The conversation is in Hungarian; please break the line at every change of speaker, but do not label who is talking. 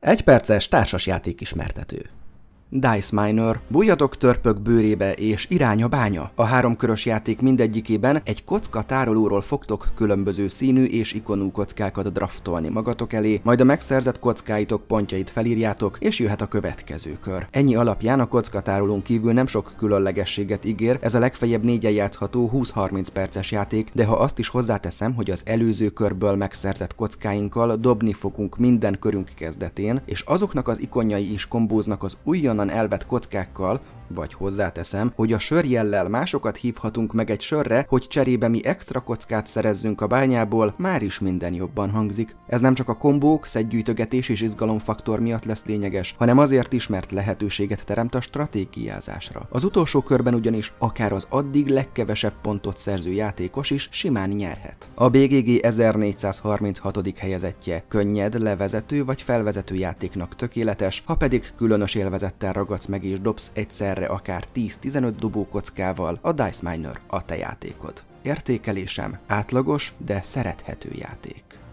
Egy perces társasjáték ismertető. Dice Miner, bújjatok törpök bőrébe és irány a bánya. A háromkörös játék mindegyikében egy kocka tárolóról fogtok különböző színű és ikonú kockákat draftolni magatok elé, majd a megszerzett kockáitok pontjait felírjátok, és jöhet a következő kör. Ennyi alapján a kockatárolón kívül nem sok különlegességet ígér, ez a legfeljebb négyen játszható 20-30 perces játék, de ha azt is hozzáteszem, hogy az előző körből megszerzett kockáinkkal dobni fogunk minden körünk kezdetén, és azoknak az ikonjai is kombóznak az újonnan onnan elvett kockákkal, vagy hozzáteszem, hogy a sörjellel másokat hívhatunk meg egy sörre, hogy cserébe mi extra kockát szerezzünk a bányából, már is minden jobban hangzik. Ez nem csak a kombók, szedgyűjtögetés és izgalomfaktor miatt lesz lényeges, hanem azért is, mert lehetőséget teremt a stratégiázásra. Az utolsó körben ugyanis akár az addig legkevesebb pontot szerző játékos is simán nyerhet. A BGG 1436. helyezettje könnyed, levezető vagy felvezető játéknak tökéletes, ha pedig különös élvezettel erőszakkal ragadsz meg és dobsz egyszerre akár 10-15 dobókockával, a Dice Miner a te játékod. Értékelésem átlagos, de szerethető játék.